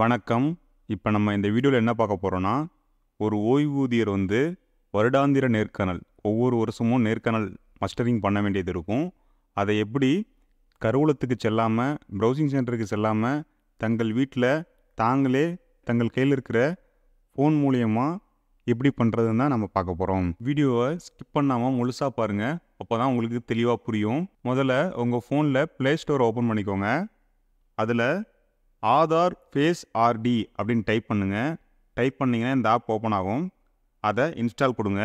வணக்கம் இப்போ நம்ம இந்த வீடியோவில் என்ன பார்க்க போகிறோன்னா ஒரு ஓய்வூதியர் வந்து வருடாந்திர நேர்காணல் ஒவ்வொரு வருஷமும் நேர்காணல் மஸ்டரிங் பண்ண வேண்டியது இருக்கும் அதை எப்படி கருவூலத்துக்கு செல்லாமல் ப்ரௌசிங் சென்டருக்கு செல்லாமல் தங்கள் வீட்டில் தாங்களே தங்கள் கையில் இருக்கிற ஃபோன் மூலியமாக எப்படி பண்ணுறதுன்னு தான் நம்ம பார்க்க போகிறோம் வீடியோவை ஸ்கிப் பண்ணாமல் முழுசாக பாருங்கள் அப்போ தான் உங்களுக்கு தெளிவாக புரியும் முதல்ல உங்கள் ஃபோனில் ப்ளே ஸ்டோர் ஓப்பன் பண்ணிக்கோங்க அதில் ஆதார் ஃபேஸ் ஆர்டி அப்படின்னு டைப் பண்ணுங்கள் டைப் பண்ணிங்கன்னா இந்த ஆப் ஓப்பன் ஆகும் அதை இன்ஸ்டால் கொடுங்க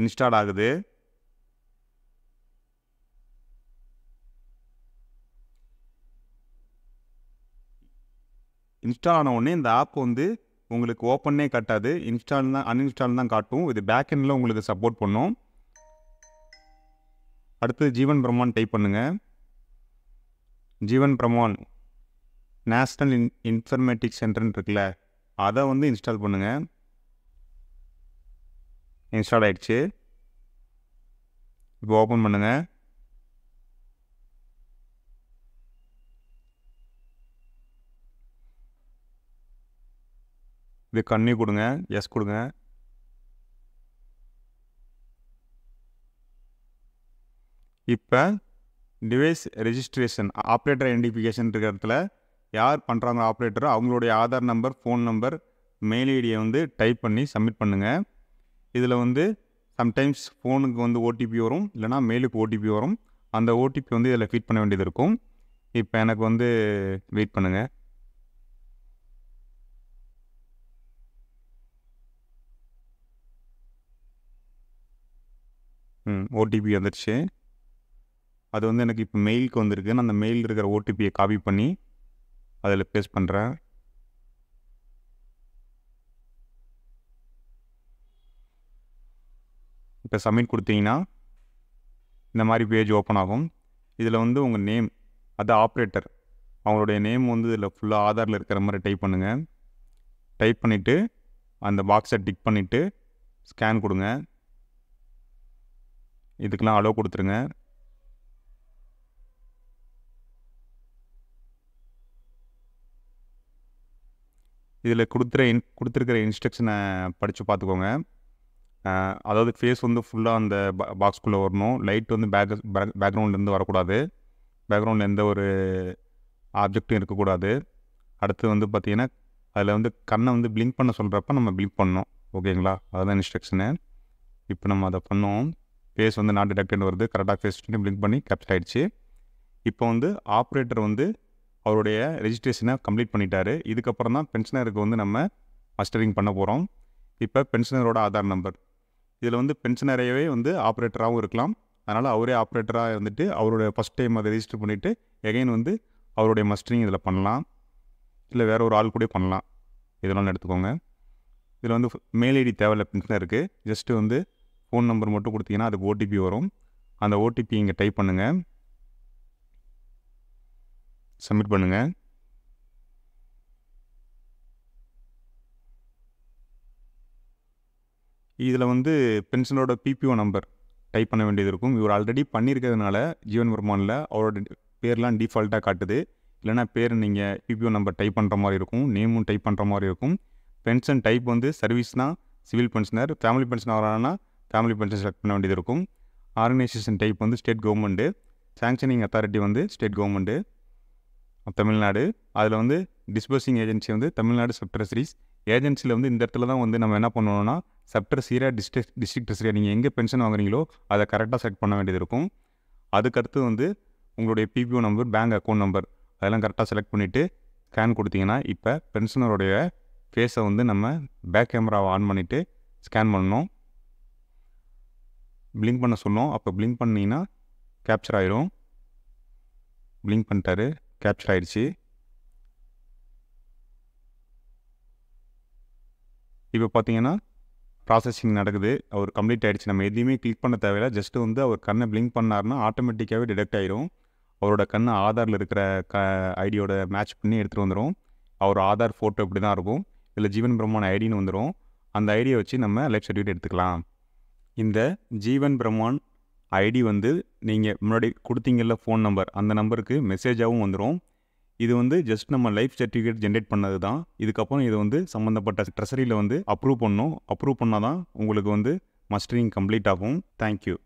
இன்ஸ்டால் ஆகுது இன்ஸ்டால் ஆன உடனே இந்த ஆப் வந்து உங்களுக்கு ஓப்பன்னே காட்டாது இன்ஸ்டால் தான் அன்இன்ஸ்டால் தான் காட்டும் இது பேக் எண்டில் உங்களுக்கு சப்போர்ட் பண்ணும் அடுத்தது ஜீவன் பிரமான் டைப் பண்ணுங்கள் ஜீவன் பிரமான் நேஷ்னல் இன் இன்ஃபர்மேட்டிக் சென்டர்னு இருக்குல்ல அதை வந்து இன்ஸ்டால் பண்ணுங்கள் இன்ஸ்டால் ஆகிடுச்சு இப்போ ஓப்பன் பண்ணுங்கள் இது கண்ணி கொடுங்க எஸ் கொடுங்க இப்போ டிவைஸ் ரெஜிஸ்ட்ரேஷன் ஆப்ரேட்டர் ஐடென்டிஃபிகேஷன் இருக்கிற இடத்துல யார் பண்ணுறாங்க ஆப்ரேட்டரோ அவங்களுடைய Aadhaar number phone number mail ஐடியை வந்து டைப் பண்ணி சப்மிட் பண்ணுங்கள் இதில் வந்து சம்டைம்ஸ் ஃபோனுக்கு வந்து ஓடிபி வரும் இல்லைனா மெயிலுக்கு ஓடிபி வரும் அந்த ஓடிபி வந்து இதில் ஃபீட் பண்ண வேண்டியது இருக்கும் இப்போ எனக்கு வந்து வெயிட் பண்ணுங்கள் ம் ஓடிபி வந்துடுச்சு அது வந்து எனக்கு இப்போ மெயிலுக்கு வந்திருக்கு நான் அந்த மெயில் இருக்கிற ஓடிபியை காப்பி பண்ணி அதில் பேஸ் பண்ணுறேன் இப்போ சப்மிட் கொடுத்தீங்கன்னா இந்த மாதிரி பேஜ் ஓப்பன் ஆகும் இதில் வந்து உங்கள் நேம் அது ஆப்ரேட்டர் அவங்களுடைய நேம் வந்து இதில் ஃபுல்லாக ஆதாரில் இருக்கிற மாதிரி டைப் பண்ணுங்கள் டைப் பண்ணிவிட்டு அந்த பாக்ஸை டிக் பண்ணிவிட்டு ஸ்கேன் கொடுங்க இதுக்கெலாம் அலோவ் கொடுத்துருங்க இதில் கொடுத்துற இன் கொடுத்துருக்கிற இன்ஸ்ட்ரக்ஷனை படித்து பார்த்துக்கோங்க அதாவது ஃபேஸ் வந்து ஃபுல்லாக அந்த பா பாக்ஸ்குள்ளே வரணும் லைட் வந்து பேக் பேக்ரவுண்ட்லேருந்து வரக்கூடாது பேக்ரவுண்டில் எந்த ஒரு ஆப்ஜெக்டும் இருக்கக்கூடாது அடுத்து வந்து பார்த்திங்கன்னா அதில் வந்து கண்ணை வந்து பிளிங்க் பண்ண சொல்கிறப்ப நம்ம பிளிங்க் பண்ணோம் ஓகேங்களா அதுதான் இன்ஸ்ட்ரக்ஷனு இப்போ நம்ம அதை பண்ணோம் ஃபேஸ் வந்து நான் டிடெக்டட் வருது கரெக்டாக ஃபேஸ் பிளிங்க் பண்ணி கேப்சர் ஆகிடுச்சு இப்போ வந்து ஆப்ரேட்டர் வந்து அவருடைய ரெஜிஸ்ட்ரேஷனை கம்ப்ளீட் பண்ணிட்டாரு இதுக்கப்புறம் தான் பென்ஷனருக்கு வந்து நம்ம மஸ்டரிங் பண்ண போகிறோம் இப்போ பென்ஷனரோட ஆதார் நம்பர் இதில் வந்து பென்ஷனரையவே வந்து ஆப்ரேட்டராகவும் இருக்கலாம் அதனால் அவரே ஆப்ரேட்டராக இருந்துட்டு அவரோட ஃபஸ்ட் டைம் அதை ரெஜிஸ்டர் பண்ணிவிட்டு எகைன் வந்து அவருடைய மஸ்டரிங் இதில் பண்ணலாம் இல்லை வேறு ஒரு ஆள் கூட பண்ணலாம் இதெல்லாம் எடுத்துக்கோங்க இதில் வந்து மெயில் ஐடி தேவையில்ல பென்ஷனருக்கு ஜஸ்ட்டு வந்து ஃபோன் நம்பர் மட்டும் கொடுத்தீங்கன்னா அதுக்கு ஓடிபி வரும் அந்த ஓடிபி இங்கே டைப் பண்ணுங்கள் சப்மிட் பண்ணுங்கள் இதில் வந்து பென்ஷனோட பிபிஓ நம்பர் டைப் பண்ண வேண்டியது இருக்கும் இவர் ஆல்ரெடி பண்ணியிருக்கிறதுனால ஜீவன் வருமானில் அவரோட பேர்லாம் டிஃபால்ட்டாக காட்டுது இல்லைனா பேர் நீங்கள் பிபிஓ நம்பர் டைப் பண்ணுற மாதிரி இருக்கும் நேமும் டைப் பண்ணுற மாதிரி இருக்கும் பென்ஷன் டைப் வந்து சர்வீஸ்னால் சிவில் பென்ஷனர் ஃபேமிலி பென்ஷன் வரானா ஃபேமிலி பென்ஷன் செலக்ட் பண்ண வேண்டியது இருக்கும் ஆர்கனைசேஷன் டைப் வந்து ஸ்டேட் கவர்மெண்ட்டு சேங்ஷனிங் அத்தாரிட்டி வந்து ஸ்டேட் கவர்மெண்ட்டு தமிழ்நாடு அதில் வந்து டிஸ்போசிங் ஏஜென்சி வந்து தமிழ்நாடு சப் ட்ரெஸரிஸ் ஏஜென்சியில் வந்து இந்த இடத்துல தான் வந்து நம்ம என்ன பண்ணணும்னா சப் ட்ரெஸரியாக டிஸ்ட்ரிக் டிஸ்ட்ரிக்ட் ட்ரெஸரியாக நீங்கள் எங்கே பென்ஷன் வாங்குறீங்களோ அதை கரெக்டாக செட் பண்ண வேண்டியது இருக்கும் அதுக்கடுத்து வந்து உங்களுடைய PPO number bank account number அதெல்லாம் கரெக்டாக செலக்ட் பண்ணிவிட்டு ஸ்கேன் கொடுத்தீங்கன்னா இப்போ பென்ஷனருடைய ஃபேஸை வந்து நம்ம பேக் கேமராவை ஆன் பண்ணிவிட்டு ஸ்கேன் பண்ணணும் பிளிங்க் பண்ண சொன்னோம் அப்போ பிளிங்க் பண்ணிங்கன்னா கேப்சர் ஆயிரும் பிளிங்க் பண்ணிட்டாரு கேப்சர் ஆகிடுச்சு இப்போ பார்த்தீங்கன்னா ப்ராசஸிங் நடக்குது அவர் கம்ப்ளீட் ஆகிடுச்சு நம்ம எதையுமே கிளிக் பண்ண தேவையில்ல ஜஸ்ட்டு வந்து அவர் கண்ணை பிளிங்க் பண்ணார்னா ஆட்டோமேட்டிக்காகவே டிடெக்ட் ஆகிரும் அவரோட கண் ஆதாரில் இருக்கிற க ஐடியோட மேட்ச் பண்ணி எடுத்துகிட்டு வந்துடும் அவர் ஆதார் ஃபோட்டோ இப்படி தான் இருக்கும் இதில் ஜீவன் பிரம்மான் ஐடின்னு வந்துடும் அந்த ஐடியை வச்சு நம்ம லைஃப் சர்டிஃபிகேட் எடுத்துக்கலாம் இந்த ஜீவன் பிரம்மான் ஐடி வந்து நீங்கள் முன்னாடி கொடுத்தீங்கல்ல ஃபோன் நம்பர் அந்த நம்பருக்கு மெசேஜாகவும் வந்துடும் இது வந்து ஜஸ்ட் நம்ம லைஃப் சர்டிஃபிகேட் ஜென்ரேட் பண்ணது தான் இதுக்கப்புறம் இது வந்து சம்மந்தப்பட்ட ட்ரெஸரியில் வந்து அப்ரூவ் பண்ணும் அப்ரூவ் பண்ணால் தான் உங்களுக்கு வந்து மஸ்டரிங் கம்ப்ளீட் ஆகும் தேங்க்யூ